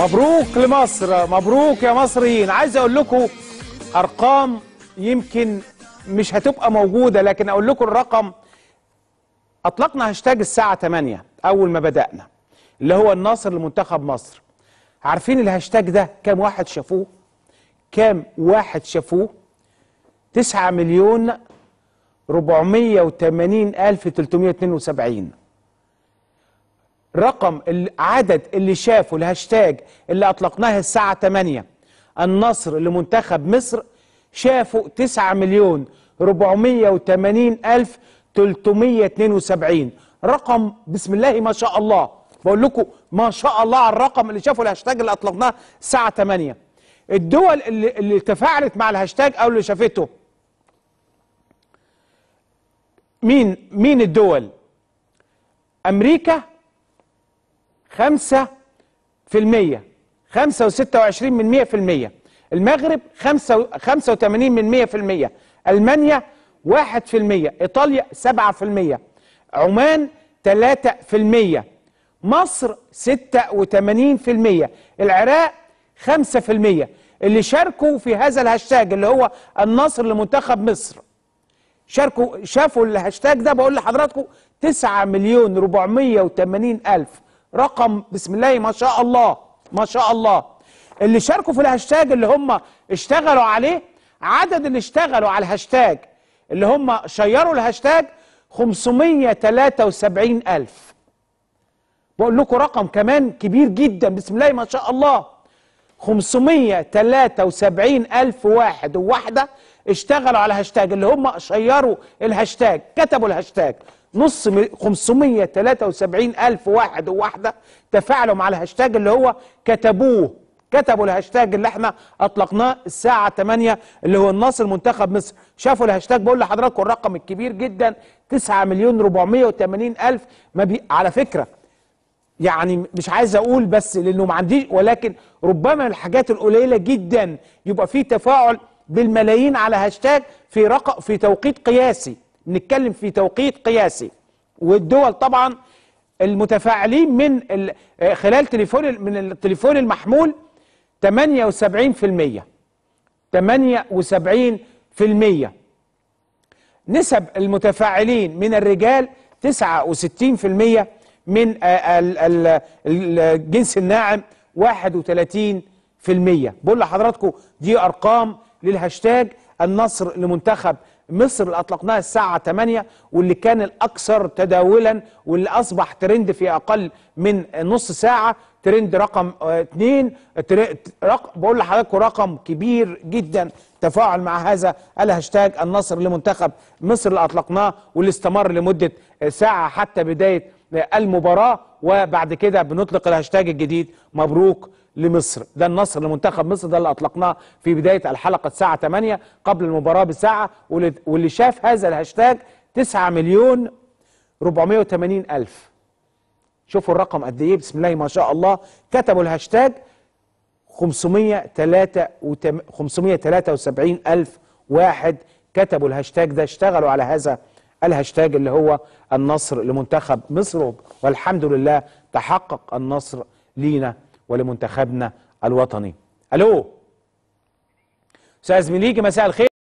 مبروك لمصر مبروك يا مصريين عايز اقول لكم ارقام يمكن مش هتبقى موجوده لكن اقول لكم الرقم اطلقنا هاشتاج الساعه 8 اول ما بدانا اللي هو الناصر لمنتخب مصر عارفين الهاشتاج ده كام واحد شافوه كام واحد شافوه 9 مليون 480 ألف 372 رقم العدد اللي شافه الهاشتاج اللي أطلقناه الساعة 8 النصر لمنتخب مصر شافوا 9 مليون 480 ألف 372 رقم بسم الله ما شاء الله بقول لكم ما شاء الله على الرقم اللي شافوا الهاشتاج اللي أطلقناه الساعة 8 الدول اللي, اللي تفاعلت مع الهاشتاج أو اللي شافته مين مين الدول امريكا 5 في المية 5 و26 من 100 في المية المغرب 5 85 من 100 في المية ألمانيا 1 في المية إيطاليا 7 في المية عمان 3 في المية مصر 86 في المية العراق 5 في المية اللي شاركوا في هذا الهاشتاج اللي هو النصر لمنتخب مصر شاركوا شافوا الهاشتاج ده بقول لحضراتكم 9 مليون وثمانين ألف رقم بسم الله ما شاء الله ما شاء الله اللي شاركوا في الهاشتاج اللي هم اشتغلوا عليه عدد اللي اشتغلوا على الهاشتاج اللي هم شيروا الهاشتاج 573 ألف بقول لكم رقم كمان كبير جدا بسم الله ما شاء الله 573 ألف واحد وواحدة اشتغلوا على هاشتاج اللي هم شيروا الهاشتاج كتبوا الهاشتاج نص 573 ألف واحد وواحدة تفاعلوا مع الهاشتاج اللي هو كتبوه كتبوا الهاشتاج اللي احنا اطلقناه الساعة 8 اللي هو النصر منتخب مصر شافوا الهاشتاج بقول لحضراتكم الرقم الكبير جدا 9 مليون 480 ألف ما بي... على فكرة يعني مش عايز اقول بس لانه ما عنديش ولكن ربما الحاجات القليلة جدا يبقى في تفاعل بالملايين على هاشتاج في رقم في توقيت قياسي نتكلم في توقيت قياسي والدول طبعا المتفاعلين من آه، خلال تليفون من التليفون المحمول 78% 78% نسب المتفاعلين من الرجال 69% من آه، الجنس الناعم 31% بقول لحضراتكم دي ارقام للهاشتاج النصر لمنتخب مصر اللي اطلقناها الساعه 8 واللي كان الاكثر تداولا واللي اصبح ترند في اقل من نص ساعه ترند رقم اثنين آه، رق... بقول لحضراتكم رقم كبير جدا تفاعل مع هذا الهاشتاج النصر لمنتخب مصر اللي اطلقناه واللي استمر لمده آه، ساعه حتى بدايه المباراة وبعد كده بنطلق الهاشتاج الجديد مبروك لمصر ده النصر لمنتخب مصر ده اللي أطلقناه في بداية الحلقة الساعة 8 قبل المباراة بساعة واللي شاف هذا الهاشتاج 9 مليون 480 ألف شوفوا الرقم قد إيه بسم الله ما شاء الله كتبوا الهاشتاج 573 ألف واحد كتبوا الهاشتاج ده اشتغلوا على هذا الهاشتاج اللي هو النصر لمنتخب مصر والحمد لله تحقق النصر لينا ولمنتخبنا الوطني الو استاذ مليجي مساء الخير